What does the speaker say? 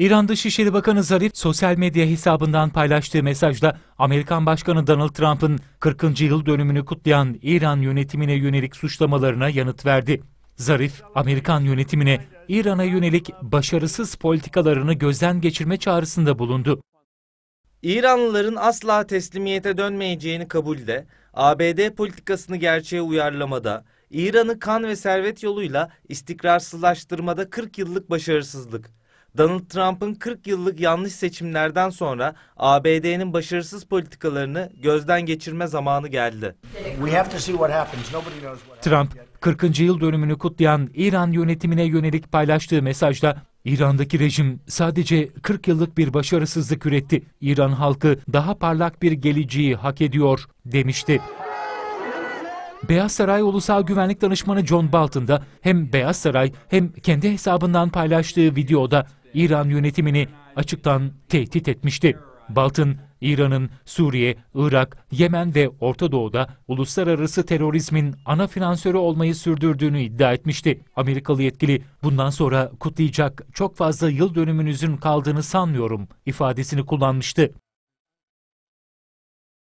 İran Dışişleri Bakanı Zarif sosyal medya hesabından paylaştığı mesajda Amerikan Başkanı Donald Trump'ın 40. yıl dönümünü kutlayan İran yönetimine yönelik suçlamalarına yanıt verdi. Zarif, Amerikan yönetimine İran'a yönelik başarısız politikalarını gözden geçirme çağrısında bulundu. İranlıların asla teslimiyete dönmeyeceğini kabulde, ABD politikasını gerçeğe uyarlamada, İran'ı kan ve servet yoluyla istikrarsızlaştırmada 40 yıllık başarısızlık, Donald Trump'ın 40 yıllık yanlış seçimlerden sonra ABD'nin başarısız politikalarını gözden geçirme zamanı geldi. Trump 40. yıl dönümünü kutlayan İran yönetimine yönelik paylaştığı mesajda İran'daki rejim sadece 40 yıllık bir başarısızlık üretti. İran halkı daha parlak bir geleceği hak ediyor demişti. Beyaz Saray Ulusal Güvenlik Danışmanı John Bolton da hem Beyaz Saray hem kendi hesabından paylaştığı videoda İran yönetimini açıktan tehdit etmişti. Baltın, İran'ın Suriye, Irak, Yemen ve Orta Doğu'da uluslararası terörizmin ana finansörü olmayı sürdürdüğünü iddia etmişti. Amerikalı yetkili bundan sonra kutlayacak çok fazla yıl dönümünüzün kaldığını sanmıyorum ifadesini kullanmıştı.